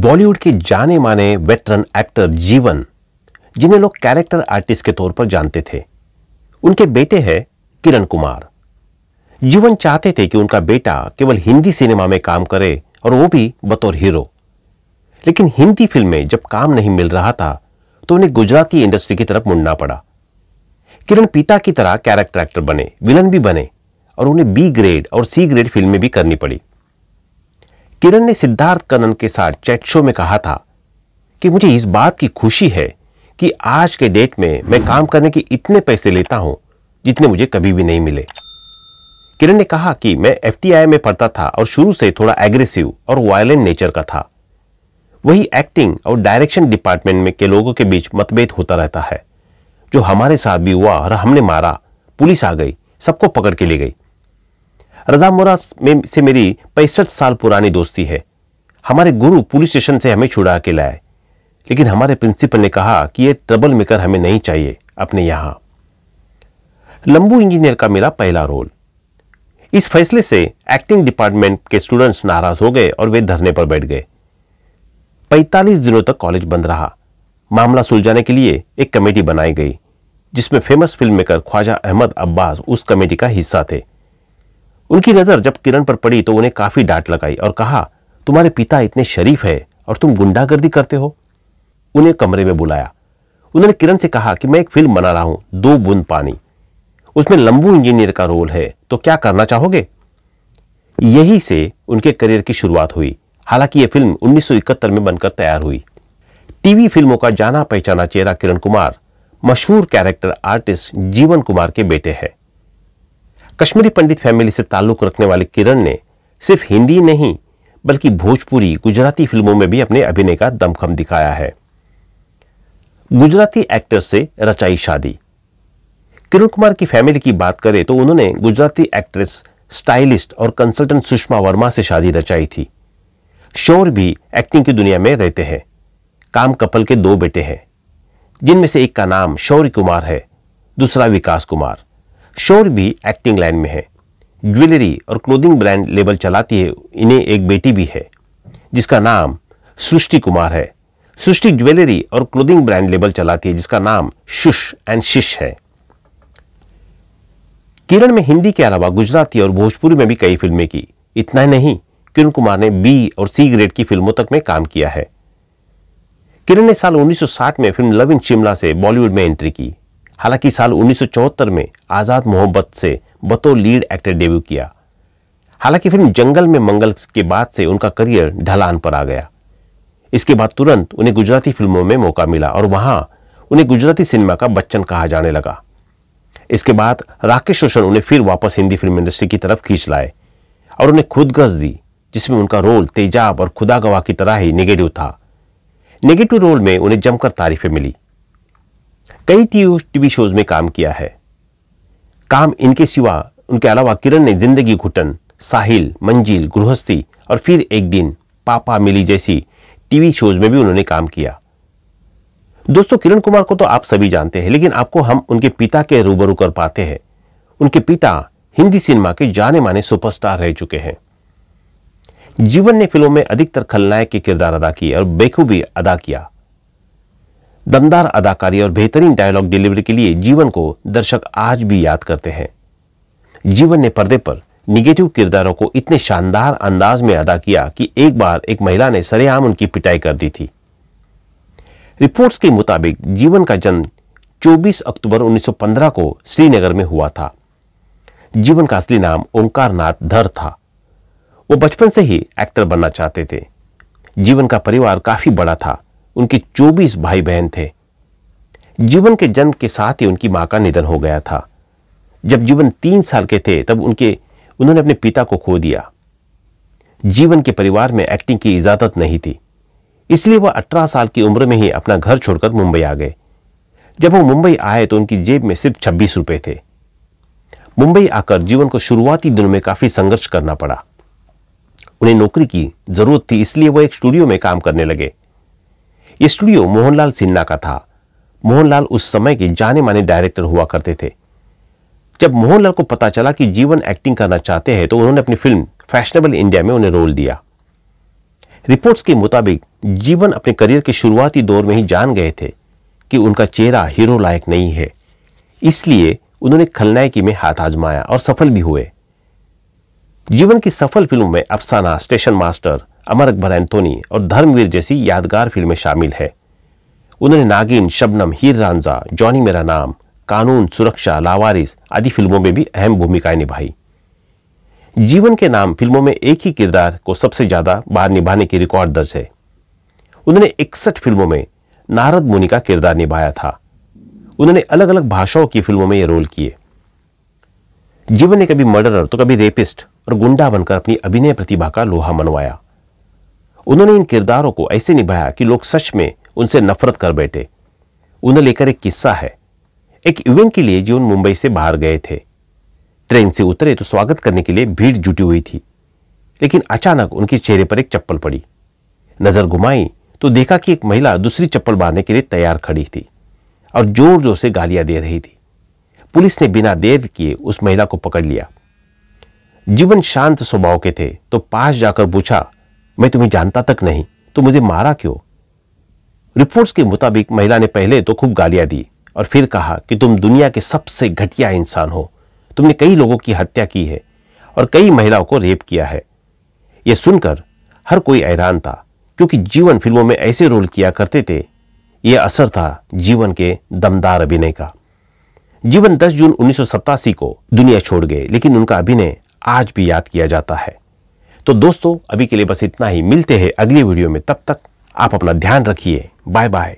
बॉलीवुड के जाने माने वेटरन एक्टर जीवन जिन्हें लोग कैरेक्टर आर्टिस्ट के तौर पर जानते थे उनके बेटे हैं किरण कुमार जीवन चाहते थे कि उनका बेटा केवल हिंदी सिनेमा में काम करे और वो भी बतौर हीरो लेकिन हिंदी फिल्म में जब काम नहीं मिल रहा था तो उन्हें गुजराती इंडस्ट्री की तरफ मुड़ना पड़ा किरण पिता की तरह कैरेक्टर एक्टर बने विलन भी बने और उन्हें बी ग्रेड और सी ग्रेड फिल्में भी करनी पड़ी किरण ने सिद्धार्थ कनन के साथ चैट शो में कहा था कि मुझे इस बात की खुशी है कि आज के डेट में मैं काम करने के इतने पैसे लेता हूं जितने मुझे कभी भी नहीं मिले किरण ने कहा कि मैं एफ में पढ़ता था और शुरू से थोड़ा एग्रेसिव और वायलेंट नेचर का था वही एक्टिंग और डायरेक्शन डिपार्टमेंट में के लोगों के बीच मतभेद होता रहता है जो हमारे साथ भी हुआ और हमने मारा पुलिस आ गई सबको पकड़ के ले गई रजा मोरा में से मेरी पैंसठ साल पुरानी दोस्ती है हमारे गुरु पुलिस स्टेशन से हमें छुड़ा के लाए लेकिन हमारे प्रिंसिपल ने कहा कि यह ट्रबल मेकर हमें नहीं चाहिए अपने यहां लंबू इंजीनियर का मेरा पहला रोल इस फैसले से एक्टिंग डिपार्टमेंट के स्टूडेंट्स नाराज हो गए और वे धरने पर बैठ गए 45 दिनों तक कॉलेज बंद रहा मामला सुलझाने के लिए एक कमेटी बनाई गई जिसमें famous film maker Khwaja Ahmad Abbas उस कमेटी का हिस्सा थे उनकी नजर जब किरण पर पड़ी तो उन्हें काफी डांट लगाई और कहा तुम्हारे पिता इतने शरीफ है और तुम गुंडागर्दी करते हो उन्हें कमरे में बुलाया उन्होंने किरण से कहा कि मैं एक फिल्म बना रहा हूं दो बूंद पानी उसमें लंबू इंजीनियर का रोल है तो क्या करना चाहोगे यही से उनके करियर की शुरुआत हुई हालांकि यह फिल्म 1971 में बनकर तैयार हुई टीवी फिल्मों का जाना पहचाना चेहरा किरण कुमार मशहूर कैरेक्टर आर्टिस्ट जीवन कुमार के बेटे हैं कश्मीरी पंडित फैमिली से ताल्लुक रखने वाले किरण ने सिर्फ हिंदी नहीं बल्कि भोजपुरी गुजराती फिल्मों में भी अपने अभिनय का दमखम दिखाया है गुजराती एक्टर से रचाई शादी किरण कुमार की फैमिली की बात करें तो उन्होंने गुजराती एक्ट्रेस स्टाइलिस्ट और कंसल्टेंट सुषमा वर्मा से शादी रचाई थी शोर भी एक्टिंग की दुनिया में रहते हैं काम कपल के दो बेटे हैं जिनमें से एक का नाम शौर्य कुमार है दूसरा विकास कुमार शोर भी एक्टिंग लाइन में है ज्वेलरी और क्लोथिंग ब्रांड लेबल चलाती है इन्हें एक बेटी भी है जिसका नाम सृष्टि कुमार है सृष्टि ज्वेलरी और क्लोथिंग ब्रांड लेबल चलाती है जिसका नाम शुश एंड शिश है किरण में हिंदी के अलावा गुजराती और भोजपुरी में भी कई फिल्में की इतना ही नहीं किरण कुमार ने बी और सी ग्रेड की फिल्मों तक में काम किया है किरण ने साल 1960 में फिल्म लव इन शिमला से बॉलीवुड में एंट्री की हालांकि साल 1974 में आज़ाद मोहब्बत से बतौर लीड एक्टर डेब्यू किया हालांकि फिल्म जंगल में मंगल के बाद से उनका करियर ढलान पर आ गया इसके बाद तुरंत उन्हें गुजराती फिल्मों में मौका मिला और वहां उन्हें गुजराती सिनेमा का बच्चन कहा जाने लगा इसके बाद राकेश रोशन उन्हें फिर वापस हिंदी फिल्म इंडस्ट्री की तरफ खींच लाए और उन्हें खुद गज दी जिसमें उनका रोल तेजाब और खुदा गवाह की तरह ही निगेटिव था निगेटिव रोल में उन्हें जमकर तारीफें मिली कई टीवी शोज में काम किया है काम इनके सिवा उनके अलावा किरण ने जिंदगी घुटन साहिल मंजिल गृहस्थी और फिर एक दिन पापा मिली जैसी टीवी शोज में भी उन्होंने काम किया दोस्तों किरण कुमार को तो आप सभी जानते हैं लेकिन आपको हम उनके पिता के रूबरू कर पाते हैं उनके पिता हिंदी सिनेमा के जाने माने सुपरस्टार रह चुके हैं जीवन ने फिल्मों में अधिकतर खलनायक के किरदार अदा किए और बेखूबी अदा किया दमदार अदाकारी और बेहतरीन डायलॉग डिलीवरी के लिए जीवन को दर्शक आज भी याद करते हैं जीवन ने पर्दे पर निगेटिव किरदारों को इतने शानदार अंदाज में अदा किया कि एक बार एक महिला ने सरेआम उनकी पिटाई कर दी थी रिपोर्ट्स के मुताबिक जीवन का जन्म 24 अक्टूबर 1915 को श्रीनगर में हुआ था जीवन का असली नाम ओंकार नाथ धर था वो बचपन से ही एक्टर बनना चाहते थे जीवन का परिवार काफी बड़ा था उनके 24 भाई बहन थे जीवन के जन्म के साथ ही उनकी मां का निधन हो गया था जब जीवन तीन साल के थे तब उनके उन्होंने अपने पिता को खो दिया जीवन के परिवार में एक्टिंग की इजाजत नहीं थी इसलिए वह अठारह साल की उम्र में ही अपना घर छोड़कर मुंबई आ गए जब वो मुंबई आए तो उनकी जेब में सिर्फ छब्बीस रुपए थे मुंबई आकर जीवन को शुरुआती दिनों में काफी संघर्ष करना पड़ा उन्हें नौकरी की जरूरत थी इसलिए वह एक स्टूडियो में काम करने लगे स्टूडियो मोहनलाल सिन्हा का था मोहनलाल उस समय के जाने माने डायरेक्टर हुआ करते थे जब मोहनलाल को पता चला कि जीवन एक्टिंग करना चाहते हैं तो उन्होंने अपनी फिल्म फैशनेबल इंडिया में उन्हें रोल दिया रिपोर्ट्स के मुताबिक जीवन अपने करियर के शुरुआती दौर में ही जान गए थे कि उनका चेहरा हीरो लायक नहीं है इसलिए उन्होंने खलनायकी में हाथ आजमाया और सफल भी हुए जीवन की सफल फिल्मों में अफसाना स्टेशन मास्टर अमर अकबर एंथोनी और धर्मवीर जैसी यादगार फिल्में शामिल है उन्होंने नागिन शबनम हीर रांझा जॉनी मेरा नाम कानून सुरक्षा लावारिस आदि फिल्मों में भी अहम भूमिकाएं निभाई जीवन के नाम फिल्मों में एक ही किरदार को सबसे ज्यादा बार निभाने की रिकॉर्ड दर्ज है उन्होंने इकसठ फिल्मों में नारद मुनि का किरदार निभाया था उन्होंने अलग अलग भाषाओं की फिल्मों में ये रोल किए जीवन ने कभी मर्डरर तो कभी रेपिस्ट और गुंडा बनकर अपनी अभिनय प्रतिभा का लोहा मनवाया उन्होंने इन किरदारों को ऐसे निभाया कि लोग सच में उनसे नफरत कर बैठे उन्हें लेकर एक किस्सा है एक इवेंट के लिए जीवन मुंबई से बाहर गए थे ट्रेन से उतरे तो स्वागत करने के लिए भीड़ जुटी हुई थी लेकिन अचानक उनके चेहरे पर एक चप्पल पड़ी नजर घुमाई तो देखा कि एक महिला दूसरी चप्पल बांधने के लिए तैयार खड़ी थी और जोर जोर से गालियां दे रही थी पुलिस ने बिना देर किए उस महिला को पकड़ लिया जीवन शांत स्वभाव के थे तो पास जाकर पूछा मैं तुम्हें जानता तक नहीं तो मुझे मारा क्यों रिपोर्ट्स के मुताबिक महिला ने पहले तो खूब गालियां दी और फिर कहा कि तुम दुनिया के सबसे घटिया इंसान हो तुमने कई लोगों की हत्या की है और कई महिलाओं को रेप किया है यह सुनकर हर कोई हैरान था क्योंकि जीवन फिल्मों में ऐसे रोल किया करते थे यह असर था जीवन के दमदार अभिनय का जीवन 10 जून उन्नीस को दुनिया छोड़ गए लेकिन उनका अभिनय आज भी याद किया जाता है तो दोस्तों अभी के लिए बस इतना ही मिलते हैं अगली वीडियो में तब तक आप अपना ध्यान रखिए बाय बाय